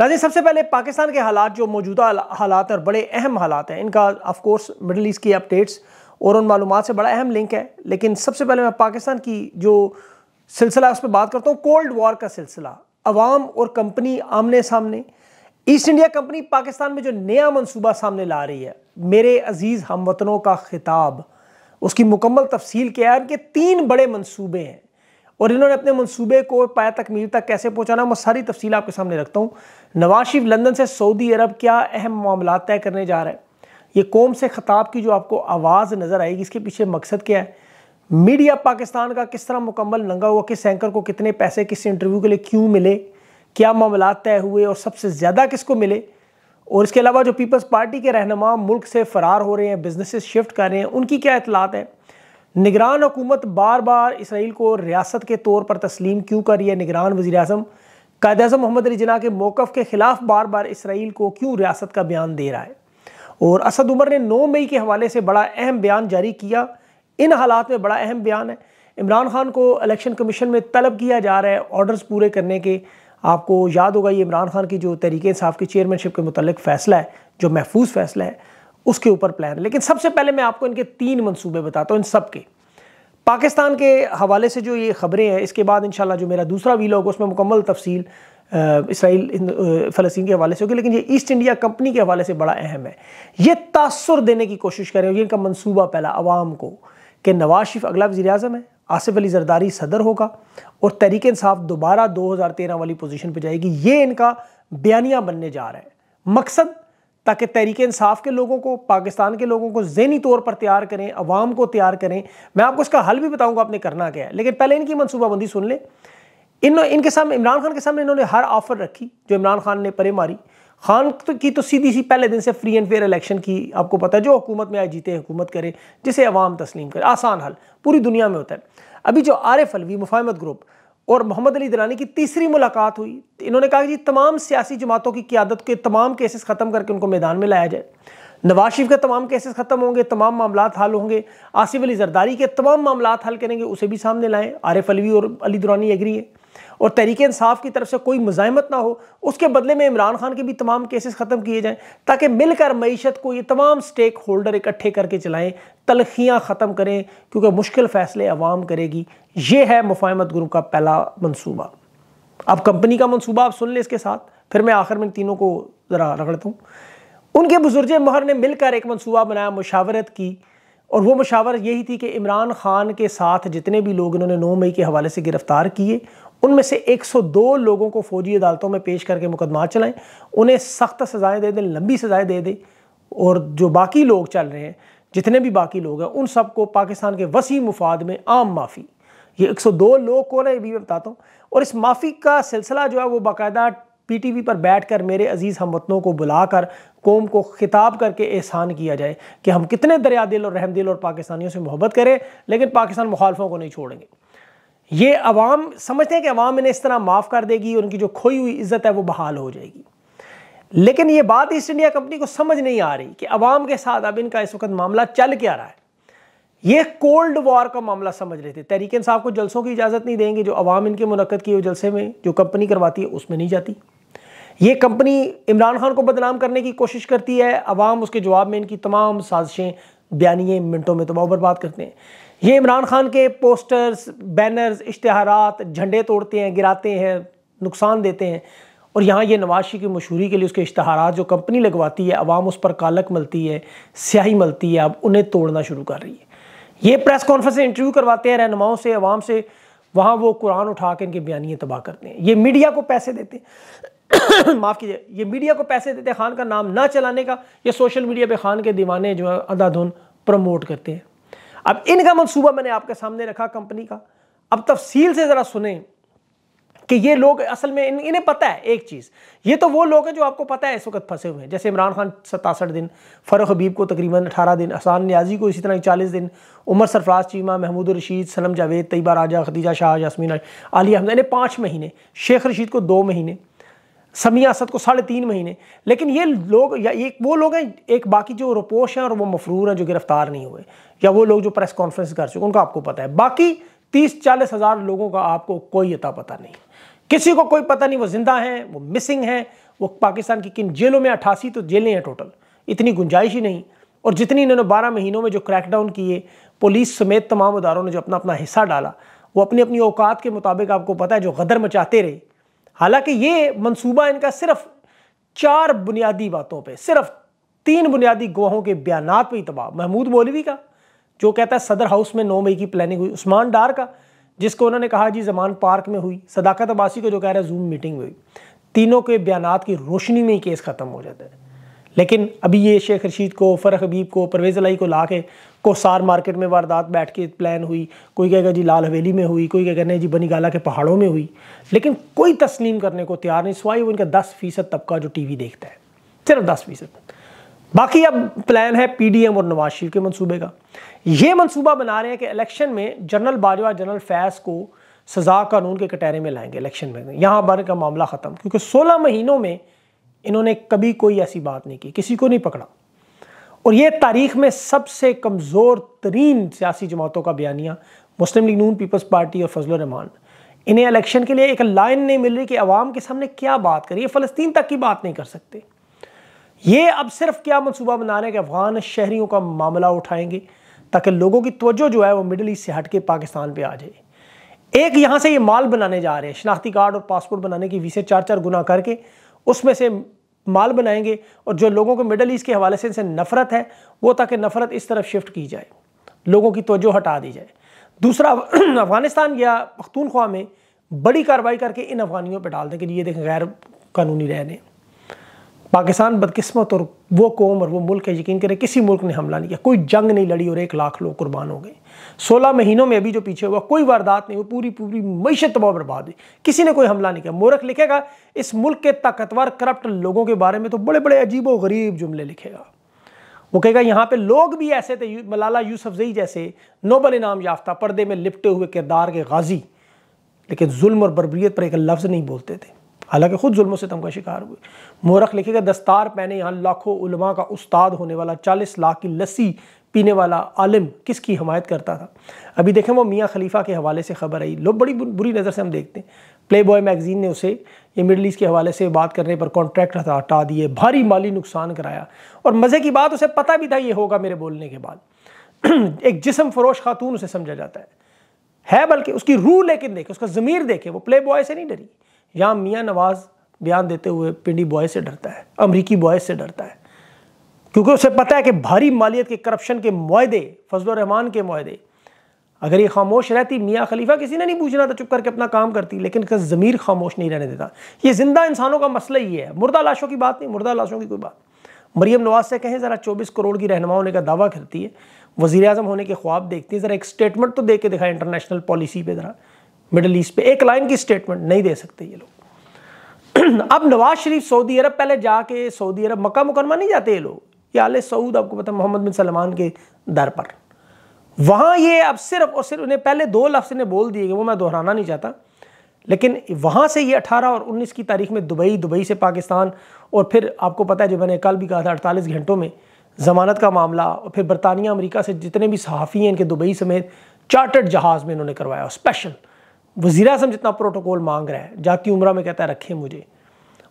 Nazi सबसे पहले पाकिस्तान के हालात जो मौजूदा हालात और बड़े अहम हालात हैं इनका ऑफकोर्स मिडल ईस्ट की अपडेट्स और उन मालूम से बड़ा अहम लिंक है लेकिन सबसे पहले मैं पाकिस्तान की जो सिलसिला उस पर बात करता हूँ कोल्ड वॉर का सिलसिला अवाम और कंपनी आमने सामने ईस्ट इंडिया कंपनी पाकिस्तान में जो नया मनसूबा सामने ला रही है मेरे अजीज़ हम वतनों का खिताब उसकी मुकम्मल तफसील क्या है उनके तीन बड़े मनसूबे हैं और इन्होंने अपने मनसूबे को पाया तकमीर तक कैसे पहुँचाना मैं सारी तफसील आपके सामने रखता हूँ नवाज शरीफ लंदन से सऊदी अरब क्या अहम मामला तय करने जा रहा है ये कौम से खताब की जो आपको आवाज़ नज़र आएगी इसके पीछे मकसद क्या है मीडिया पाकिस्तान का किस तरह मुकम्मल नंगा हुआ किस एंकर को कितने पैसे किस इंटरव्यू के लिए क्यों मिले क्या मामला तय हुए और सबसे ज़्यादा किसको मिले और इसके अलावा जो पीपल्स पार्टी के रहनमा मुल्क से फ़रार हो रहे हैं बिजनेसेस शिफ्ट कर रहे हैं उनकी क्या इतलात है निगरान हुकूमत बार बार इसराइल को रियासत के तौर पर तस्लीम क्यों कर रही है निगरान वजी अजम कायद अजम मोहम्मद रिजना के मौक़ के ख़िलाफ़ बार बार इसराइल को क्यों रियासत का बयान दे रहा है और असद उमर ने नौ मई के हवाले से बड़ा अहम बयान जारी किया इन हालात में बड़ा अहम बयान है इमरान खान को इलेक्शन कमीशन में तलब किया जा रहा है ऑर्डर्स पूरे करने के आपको याद होगा ये इमरान खान की जो तरीके साफ़ की चेयरमैनशिप के मतलब फ़ैसला है जो महफूज फ़ैसला है उसके ऊपर प्लान है लेकिन सबसे पहले मैं आपको इनके तीन मंसूबे बताता हूँ इन सब के पाकिस्तान के हवाले से जो ये खबरें हैं इसके बाद इन जो मेरा दूसरा वीलॉग होगा उसमें मुकम्मल तफसील इसराइल फ़लस्तीन के हवाले से होगी लेकिन ये ईस्ट इंडिया कंपनी के हवाले से बड़ा अहम है ये तासर देने की कोशिश करें ये इनका मनसूबा पहला आवाम को कि नवाज शरीफ अगला वजी अजम है आसिफ अली जरदारी सदर होगा और तहरीक इंसाफ दोबारा दो हज़ार तेरह वाली पोजीशन पर जाएगी ये इनका बयानिया बनने जा रहा है मकसद ताकि तहरीक इंसाफ के लोगों को पाकिस्तान के लोगों को जहनी तौर पर तैयार करें अवाम को तैयार करें मैं आपको इसका हल भी बताऊंगा आपने करना क्या है लेकिन पहले इनकी मनसूबाबंदी सुन लें इन इनके सामने इमरान खान के सामने इन्होंने हर ऑफर रखी जो इमरान खान ने परे मारी खान तो की तो सीधी सी पहले दिन से फ्री एंड फेयर इलेक्शन की आपको पता है जो हुकूमत में आए जीते हुकूमत करे जिसे अवाम तस्लीम करे आसान हल पूरी दुनिया में होता है अभी जो आर एफ अलवी मुफाहमत ग्रुप और मोहम्मद अली दिलानी की तीसरी मुलाकात हुई इन्होंने कहा कि जी तमाम सियासी जमातों की क्यादत के तमाम केसेस ख़त्म करके उनको मैदान में लाया जाए नवाज शरीफ के तमाम केसेस ख़त्म होंगे तमाम मामला हल होंगे आसिफ अली जरदारी के तमाम मामला हल करेंगे उसे भी सामने लाएँ आरिफ अलवी और अली दुरानी एग्री है और तहरीक इंसाफ की तरफ से कोई मज़ामत ना हो उसके बदले में इमरान खान के भी तमाम केसेस ख़त्म किए जाएँ ताकि मिलकर मीशत को ये तमाम स्टेक होल्डर इकट्ठे करके चलाएँ तलखियाँ ख़त्म करें क्योंकि मुश्किल फ़ैसले अवाम करेगी ये है मुफाहमत ग्रुप का पहला मनसूबा अब कंपनी का मनसूबा आप सुन लें इसके साथ फिर मैं आखिर में तीनों को ज़रा रगड़ता हूँ उनके बुजुर्ग महर ने मिलकर एक मनसूबा बनाया मुशावरत की और वो मुशावर यही थी कि इमरान खान के साथ जितने भी लोग इन्होंने नौ मई के हवाले से गिरफ़्तार किए उनमें से 102 लोगों को फौजी अदालतों में पेश करके मुकदमा चलाएं उन्हें सख्त सज़ाएं दे दें लंबी सज़ाएं दे दें और जो बाकी लोग चल रहे हैं जितने भी बाकी लोग हैं उन सबको पाकिस्तान के वसी मुफाद में आम माफ़ी ये 102 लोग कौन है ये भी मैं बताता हूँ और इस माफ़ी का सिलसिला जो है वो बाकायदा पीटीवी पर बैठकर मेरे अजीज़ हम वतनों को बुलाकर कौम को खिताब करके एहसान किया जाए कि हम कितने दरिया दिल और रहम दिल और पाकिस्तानियों से मोहब्बत करें लेकिन पाकिस्तान मुखालफों को नहीं छोड़ेंगे ये अवाम समझते हैं कि अवाम इन्हें इस तरह माफ़ कर देगी उनकी जो खोई हुई इज्जत है वो बहाल हो जाएगी लेकिन ये बात ईस्ट इंडिया कंपनी को समझ नहीं आ रही कि अवाम के साथ अब इनका इस वक्त मामला चल क्या रहा है ये कोल्ड वॉर का मामला समझ रहे थे तहरीक साहब को जलसों की इजाज़त नहीं देंगे जो अवाम इनके मुनद किए जलसे में जो कंपनी करवाती है उसमें नहीं जाती ये कंपनी इमरान खान को बदनाम करने की कोशिश करती है अवाम उसके जवाब में इनकी तमाम साजिशें बयानी मिनटों में तबाह तो बर्बाद करते हैं ये इमरान खान के पोस्टर्स बैनर्स इश्तहारात झंडे तोड़ते हैं गिराते हैं नुकसान देते हैं और यहाँ ये नवाशी की मशहूरी के लिए उसके इश्तहारात जो कंपनी लगवाती है आवाम उस पर कालक मलती है स्याही मलती है अब उन्हें तोड़ना शुरू कर रही है ये प्रेस कॉन्फ्रेंस इंटरव्यू करवाते हैं रहनुमाओं से आवाम से वहाँ वो कुरान उठा के इनके बयानियाँ तबाह करते हैं ये मीडिया को पैसे देते हैं माफ़ कीजिए ये मीडिया को पैसे देते हैं खान का नाम ना चलाने का ये सोशल मीडिया पर खान के दीवाने जो है अंधाधुन प्रमोट करते हैं अब इनका मनसूबा मैंने आपके सामने रखा कंपनी का अब तफसील से ज़रा सुने कि ये लोग असल में इन इन्हें पता है एक चीज़ ये तो वो लोग हैं जो आपको पता है इस वक्त फंसे हुए हैं जैसे इमरान खान सतासठ दिन फ़रुख हबीब को तकरीबन अठारह दिन असान न्याजी को इसी तरह चालीस दिन उमर सरफराज चीमा महमूद रशीद सलम जावेद तयबा राजा खदीजा शाह यासमीन आलिया अहमद इन्हें पाँच महीने शेख रशीद को दो महीने समिया असद को साढ़े तीन महीने लेकिन ये लोग या एक वो लोग हैं एक बाकी जो रोपोश हैं और वो मफरूर हैं जो गिरफ्तार नहीं हुए या वो लोग जो प्रेस कॉन्फ्रेंस कर चुके उनका आपको पता है बाकी तीस चालीस हज़ार लोगों का आपको कोई अता पता नहीं किसी को कोई पता नहीं वो जिंदा हैं वो मिसिंग हैं वो पाकिस्तान की किन जेलों में अठासी तो जेलें हैं टोटल इतनी गुंजाइश ही नहीं और जितनी इन्होंने बारह महीनों में जो क्रैकडाउन किए पुलिस समेत तमाम इदारों ने जो अपना अपना हिस्सा डाला वो अपनी अपनी औकात के मुताबिक आपको पता है जो गदर मचाते रहे हालांकि ये मंसूबा इनका सिर्फ चार बुनियादी बातों पे सिर्फ तीन बुनियादी गवाहों के बयान पर ही तबाह महमूद मौलवी का जो कहता है सदर हाउस में नौ मई की प्लानिंग हुई उस्मान डार का जिसको उन्होंने कहा जी जमान पार्क में हुई सदाकत अब्बासी को जो कह रहा है जूम मीटिंग में हुई तीनों के बयान की रोशनी में ही केस ख़त्म हो जाता है लेकिन अभी ये शेख रशीद को फ़र हबीब को परवेज़ अलाई को ला के कोसार मार्केट में वारदात बैठ के प्लान हुई कोई कहेगा जी लाल हवेली में हुई कोई कहेगा नहीं जी बनीगाला के पहाड़ों में हुई लेकिन कोई तस्लीम करने को तैयार नहीं सवाई वो इनका दस फीसद तबका जो टी वी देखता है सिर्फ दस फीसद बाकी अब प्लान है पी डी एम और नवाज शरीफ के मनसूबे का ये मनसूबा बना रहे हैं कि इलेक्शन में जनरल बाजवा जनरल फैज़ को सज़ा कानून के कटहरे में लाएंगे इलेक्शन में यहाँ बार का मामला ख़त्म क्योंकि सोलह महीनों में इन्होंने कभी कोई ऐसी बात नहीं की किसी को नहीं पकड़ा और ये तारीख में सबसे कमज़ोर तरीन सियासी जमातों का बयानिया मुस्लिम लीग नून पीपल्स पार्टी और फजल रहमान इन्हें इलेक्शन के लिए एक लाइन नहीं मिल रही कि आवाम के सामने क्या बात करी ये फ़लस्तीन तक की बात नहीं कर सकते ये अब सिर्फ क्या मनसूबा बना रहे हैं कि अफगान शहरीों का मामला उठाएंगे ताकि लोगों की तवज्जो जो है वो मिडल ईस्ट से हट के पाकिस्तान पर आ जाए एक यहाँ से ये माल बनाने जा रहे हैं शनाख्ती कार्ड और पासपोर्ट बनाने की वीसे चार चार गुना करके उसमें से माल बनाएंगे और जो लोगों को मिडल ईस्ट के हवाले से इनसे नफरत है वो ताकि नफरत इस तरफ शिफ्ट की जाए लोगों की तोजो हटा दी जाए दूसरा अफगानिस्तान या पख्तूनख्वा में बड़ी कार्रवाई करके इन अफगानियों पर डाल दें कि ये देखें गैर कानूनी रहने पाकिस्तान बदकिस्मत और वो कौम और वो मुल्क है यकीन करें किसी मुल्क ने हमला नहीं किया कोई जंग नहीं लड़ी और एक लाख लोग कुर्बान हो गए सोलह महीनों में अभी जो पीछे हुआ कोई वारदात नहीं हुई पूरी पूरी मीशत तबाह बर्बाद हुई किसी ने कोई हमला नहीं किया मोरख लिखेगा इस मुल्क के ताकतवर करप्ट लोगों के बारे में तो बड़े बड़े अजीब व गरीब जुमले लिखेगा वो कहेगा यहाँ पर लोग भी ऐसे थे मलाला जई जैसे नोबल इनाम याफ्ता पर्दे में लिपटे हुए किरदार के गाजी लेकिन जुल्म और बरबरीत पर एक लफ्ज़ नहीं बोलते थे हालांकि खुद जुल्म सितम का शिकार हुए मोरख लिखेगा दस्तार पहने यहाँ लाखों उलमा का उस्ताद होने वाला चालीस लाख की लस्सी पीने वाला आलिम किसकी हमायत करता था अभी देखें वो मियाँ खलीफा के हवाले से खबर आई लोग बड़ी बुरी नज़र से हम देखते हैं प्ले बॉय मैगज़ीन ने उसे ये मिडल ईस्ट के हवाले से बात करने पर कॉन्ट्रैक्ट हटा दिए भारी माली नुकसान कराया और मज़े की बात उसे पता भी था ये होगा मेरे बोलने के बाद एक जिसम फरोश खातून उसे समझा जाता है है बल्कि उसकी रूह लेकिन देखे उसका ज़मीर देखे वो प्ले बॉय से नहीं डरी यहाँ मियाँ नवाज़ बयान देते हुए पिंडी बॉय से डरता है अमरीकी बॉय से डरता है क्योंकि उसे पता है कि भारी मालियत के करप्शन के माहदे फजलरहमान के माहदे अगर ये खामोश रहती मियाँ खलीफा किसी ने नहीं पूछना था चुप करके अपना काम करती लेकिन इसका ज़मीर खामोश नहीं रहने देता ये ज़िंदा इंसानों का मसला ही है मुर्दा लाशों की बात नहीं मुर्दा लाशों की कोई बात मरीम नवाज से कहें ज़रा चौबीस करोड़ की रहनमा होने का दावा करती है वज़ी अजम होने के ख्वाब देखती है ज़रा एक स्टेटमेंट तो दे के दिखाए इंटरनेशनल पॉलिसी पर ज़रा मिडल ईस्ट पे एक लाइन की स्टेटमेंट नहीं दे सकते ये लोग अब नवाज शरीफ सऊदी अरब पहले जाके सऊदी अरब मक्का मुकरमा नहीं जाते ये लोग ये आल सऊद आपको पता मोहम्मद बिन सलमान के दर पर वहाँ ये अब सिर्फ और सिर्फ उन्हें पहले दो लफ्ज़ ने बोल दिए वो मैं दोहराना नहीं चाहता लेकिन वहाँ से ये 18 और 19 की तारीख में दुबई दुबई से पाकिस्तान और फिर आपको पता है जो मैंने कल भी कहा था अड़तालीस घंटों में ज़मानत का मामला और फिर बरतानिया अमरीका से जितने भी सहाफ़ी हैं इनके दुबई समेत चार्टर्ड जहाज़ में इन्होंने करवाया स्पेशल वज़ी अजम जितना प्रोटोकॉल मांग रहा है जाती उम्र में कहता है रखें मुझे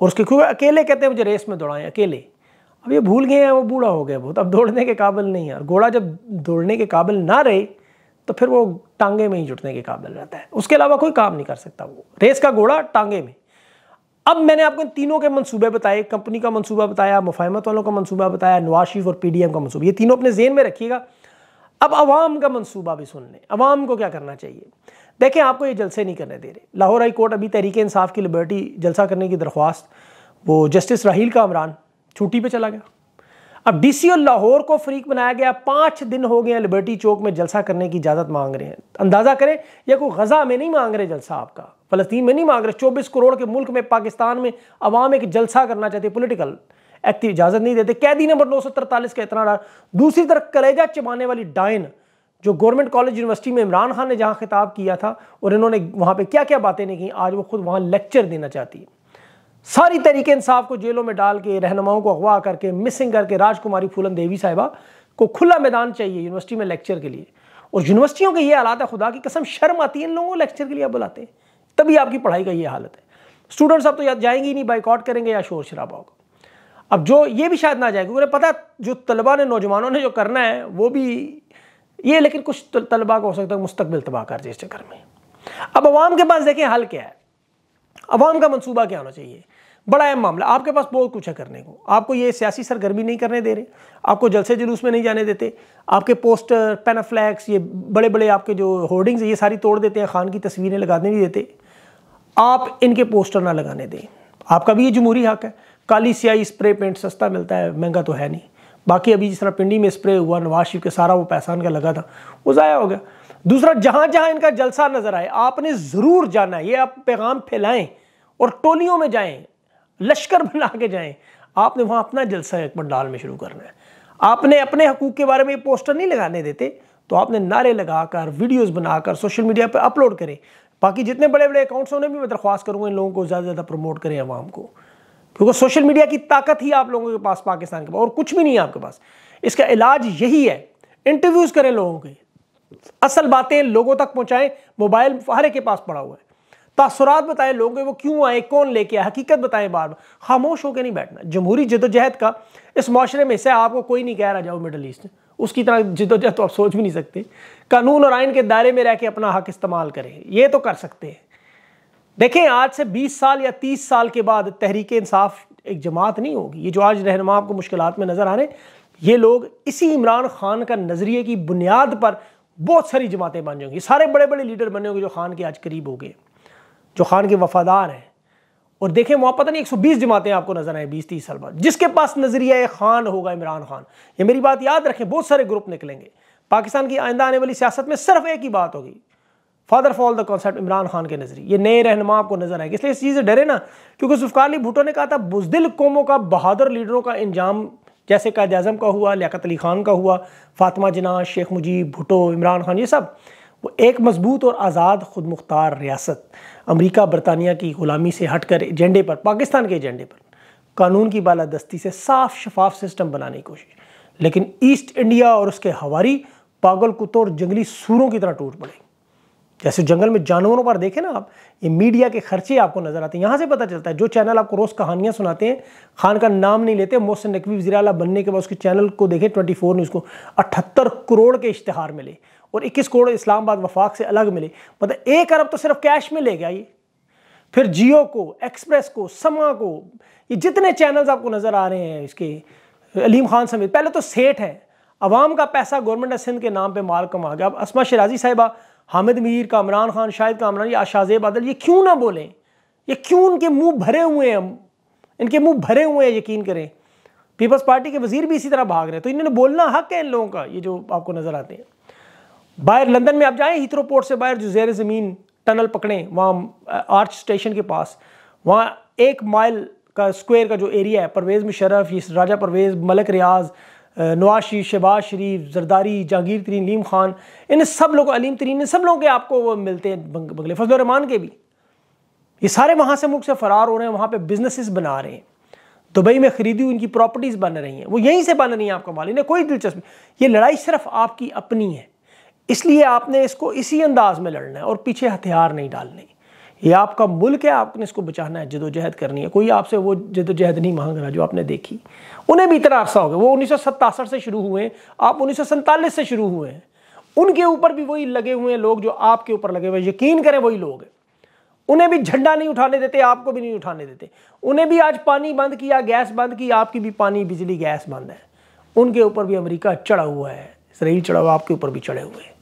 और उसके क्योंकि अकेले कहते हैं मुझे रेस में दौड़ाएं अकेले अब ये भूल गए हैं वो बूढ़ा हो गया बहुत अब दौड़ने के काबिल नहीं है और घोड़ा जब दौड़ने के काबिल ना रहे तो फिर वो टांगे में ही जुटने के काबिल रहता है उसके अलावा कोई काम नहीं कर सकता वो रेस का घोड़ा टांगे में अब मैंने आपको तीनों के मंसूबे बताए कंपनी का मंसूबा बताया मुफाहमत वालों का मंसूबा बताया नवाज शरीफ और पी का मनसूबा ये तीनों अपने जेन में रखिएगा अब आवाम का मनसूबा भी सुन लें आवाम को क्या करना चाहिए देखें आपको ये जलसे नहीं करने दे रहे लाहौर हाई कोर्ट अभी तहरीक इंसाफ की लिबर्टी जलसा करने की दरख्वास्त वो जस्टिस राहील कामरान छुट्टी पे चला गया अब डी सी लाहौर को फरीक बनाया गया पाँच दिन हो गए हैं लिबर्टी चौक में जलसा करने की इजाज़त मांग रहे हैं अंदाज़ा करें या कोई गज़ा में नहीं मांग रहे जलसा आपका फ़लस्तीन में नहीं मांग रहे चौबीस करोड़ के मुल्क में पाकिस्तान में अवाम एक जलसा करना चाहते पोलिटिकल एक्ट इजाज़त नहीं देते कैदी नंबर नौ सौ तरतालीस का इतना दूसरी तरफ कलेजा चबाने वाली डाइन जो गवर्नमेंट कॉलेज यूनिवर्सिटी में इमरान खान ने जहाँ खिताब किया था और इन्होंने वहाँ पर क्या क्या बातें नहीं की आज वो खुद वहाँ लेक्चर देना चाहती है सारी तरीके इंसाफ को जेलों में डाल के रहनुमाओं को अगवा करके मिसिंग करके राजकुमारी फूलन देवी साहिबा को खुला मैदान चाहिए यूनिवर्सिटी में लेक्चर के लिए और यूनिवर्सिटियों के ये हालात है खुदा की कसम शर्म आती है इन लोगों को लेक्चर के लिए आप बुलाते हैं तभी आपकी पढ़ाई का ये हालत है स्टूडेंट्स अब तो याद जाएंगे ही नहीं बाइकआउट करेंगे या शोर शराबा होगा अब जो ये भी शायद ना जाएगा उन्हें पता जो तलबा ने नौजवानों ने जो करना है वो भी ये लेकिन कुछ तलबा को हो सकता है मुस्तबिल तबाह कर दे इस चक्कर में अब आवाम के पास देखें हल क्या है अवाम का मनसूबा क्या होना चाहिए बड़ा अहम मामला आपके पास बहुत कुछ है करने को आपको ये सियासी सरगर्मी नहीं करने दे रहे आपको जलसे जुलूस में नहीं जाने देते आपके पोस्टर पेनाफ्लैक्स ये बड़े बड़े आपके जो होर्डिंग्स ये सारी तोड़ देते हैं खान की तस्वीरें लगाने नहीं देते आप इनके पोस्टर ना लगाने दें आपका भी ये जमहूरी हक है काली स्याही स्प्रे पेंट सस्ता मिलता है महंगा तो है नहीं बाकी अभी जिस तरह पिंडी में स्प्रे हुआ नवाज शरीफ के सारा वो पैसा इनका लगा था वो ज़ाया हो गया दूसरा जहाँ जहाँ इनका जलसा नज़र आए आपने ज़रूर जाना है ये आप पैगाम फैलाएं और टोलियों में जाएं लश्कर बना के जाएं आपने वहाँ अपना जलसा एक पंडाल में शुरू करना है आपने अपने हकूक़ के बारे में पोस्टर नहीं लगाने देते तो आपने नारे लगाकर वीडियोज़ बनाकर सोशल मीडिया पर अपलोड करें बाकी जितने बड़े बड़े अकाउंट्स उन्हें भी मैं दरख्वास्त करूँगा इन लोगों को ज़्यादा से ज़्यादा प्रमोट करें आवाम को क्योंकि सोशल मीडिया की ताकत ही आप लोगों के पास पाकिस्तान के पास और कुछ भी नहीं है आपके पास इसका इलाज यही है इंटरव्यूज़ करें लोगों के असल बातें लोगों तक पहुंचाएं मोबाइल हर एक के पास पड़ा हुआ है तासरात बताएं लोगों के वो क्यों आए कौन लेके आए हकीकत बताएं बार बार खामोश होकर नहीं बैठना जमहूरी जदोजहद का इस माशरे में हिस्सा आपको कोई नहीं कह रहा जाओ मिडल ईस्ट उसकी तरह जदोजहद तो आप सोच भी नहीं सकते कानून और आइन के दायरे में रह के अपना हक इस्तेमाल करें ये तो कर सकते हैं देखें आज से 20 साल या 30 साल के बाद तहरीक इंसाफ एक जमात नहीं होगी ये जो आज रहनमा आपको मुश्किल में नज़र आ रहे ये लोग इसी इमरान खान का नज़रिए की बुनियाद पर बहुत सारी जमातें बन जाएंगी सारे बड़े बड़े लीडर बने होंगे जो खान के आज करीब हो गए जो खान के वफादार हैं और देखें वहाँ पता नहीं 120 जमातें आपको नजर आए 20 30 साल बाद जिसके पास नज़रिया खान होगा इमरान खान ये मेरी बात याद रखें बहुत सारे ग्रुप निकलेंगे पाकिस्तान की आइंदा आने वाली सियासत में सिर्फ एक ही बात होगी father fall the concept Imran Khan के नजरिए ये नए रहनुमा आपको नजर आएगा इसलिए इस चीज़ से डरे ना क्योंकि सुफकाली अली भुटो ने कहा था बुजदिल कौमों का बहादुर लीडरों का इंजाम जैसे कायद अजम का हुआ लियात अली खान का हुआ फातिमा जना शेख मुजीब भुटो इमरान खान ये सब वो एक मजबूत और आज़ाद खुद मुख्तार रियासत अमरीका बरतानिया की ग़ुलामी से हट कर एजेंडे पर पाकिस्तान के एजेंडे पर कानून की बालादस्ती से साफ शफाफ सिस्टम बनाने की कोशिश लेकिन ईस्ट इंडिया और उसके हवारी पागल कुत्तों और जंगली सूरों की तरह टूट पड़ेगी जैसे जंगल में जानवरों पर देखें ना आप ये मीडिया के खर्चे आपको नज़र आते हैं यहाँ से पता चलता है जो चैनल आपको रोज़ कहानियाँ सुनाते हैं खान का नाम नहीं लेते मोहसिन नकवी वजीराला बनने के बाद उसके चैनल को देखें ट्वेंटी फोर न्यूज़ को अठहत्तर करोड़ के इश्तहार मिले और इक्कीस करोड़ इस्लामाबाद वफाक से अलग मिले मतलब एक अरब तो सिर्फ कैश में ले गया ये फिर जियो को एक्सप्रेस को समा को ये जितने चैनल्स आपको नज़र आ रहे हैं इसके अलीम खान समेत पहले तो सेठ हैं अवाम का पैसा गवर्नमेंट ऑफ सिंध के नाम पे माल कमा गया अब असमा शराजी साहिबा हामिद मीर कामरान खान शाहिद कामरान या शाहजे बादल ये क्यों ना बोलें ये क्यों उनके मुंह भरे हुए हैं इनके मुंह भरे हुए हैं यकीन करें पीपल्स पार्टी के वजीर भी इसी तरह भाग रहे हैं तो इन्होंने बोलना हक है इन लोगों का ये जो आपको नज़र आते हैं बाहर लंदन में आप जाए हीथ्रो पोर्ट से बाहर जो जेर ज़मीन टनल पकड़ें वहाँ आर्च स्टेशन के पास वहाँ एक माइल का स्क्वायर का जो एरिया है परवेज़ मुशरफ राजा परवेज़ मलक रियाज नवाज शरीफ शहबाज शरीफ जरदारी जहांगीर तरीन लीम खान इन सब लोगों अलीम तरीन इन सब लोगों के आपको वो मिलते हैं बंगले फजल के भी ये सारे वहाँ से मुख से फ़रार हो रहे हैं वहाँ पर बिजनेस बना रहे हैं दुबई में ख़रीदी हुई इनकी प्रॉपर्टीज़ बन रही हैं वो यहीं से बन रही हैं आपका माल इन्हें कोई दिलचस्पी ये लड़ाई सिर्फ आपकी अपनी है इसलिए आपने इसको इसी अंदाज में लड़ना है और पीछे हथियार नहीं डालने ये आपका मुल्क है आपने इसको बचाना है जदोजहद करनी है कोई आपसे वो जदोजहद नहीं मांग रहा जो आपने देखी उन्हें भी इतना अरसा हो गया वो उन्नीस से शुरू हुए आप उन्नीस से शुरू हुए हैं उनके ऊपर भी वही लगे हुए हैं लोग जो आपके ऊपर लगे हुए यकीन करें वही लोग हैं उन्हें भी झंडा नहीं उठाने देते आपको भी नहीं उठाने देते उन्हें भी आज पानी बंद किया गैस बंद की आपकी भी पानी बिजली गैस बंद है उनके ऊपर भी अमेरिका चढ़ा हुआ है इसराइल चढ़ा हुआ आपके ऊपर भी चढ़े हुए हैं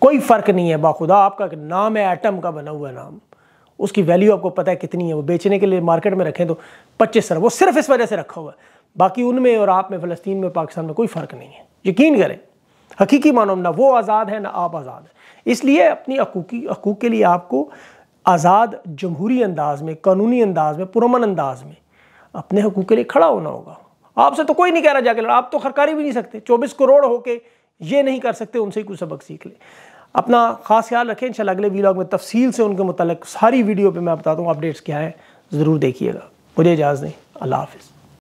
कोई फ़र्क नहीं है बाखुदा आपका नाम है एटम का बना हुआ नाम उसकी वैल्यू आपको पता है कितनी है वो बेचने के लिए मार्केट में रखें तो पच्चीस अरब वो सिर्फ इस वजह से रखा हुआ है बाकी उनमें और आप में फ़लस्तीन में पाकिस्तान में कोई फ़र्क नहीं है यकीन करें हकीकी मानो ना वो आज़ाद है ना आप आज़ाद है इसलिए अपनी हकूकी हकूक के लिए आपको आज़ाद जमहूरी अंदाज में कानूनी अंदाज में पुरमन अंदाज में अपने हकूक के लिए खड़ा होना होगा आपसे तो कोई नहीं कह रहा जाके आप तो खरकारी भी नहीं सकते चौबीस करोड़ होके ये नहीं कर सकते उनसे ही कुछ सबक सीख लें अपना खास ख्याल रखें इन अगले वीलॉग में तफसील से उनके मतलब सारी वीडियो पे मैं बताता हूँ अपडेट्स क्या है ज़रूर देखिएगा मुझे इजाज़ नहीं अल्लाह हाफिज़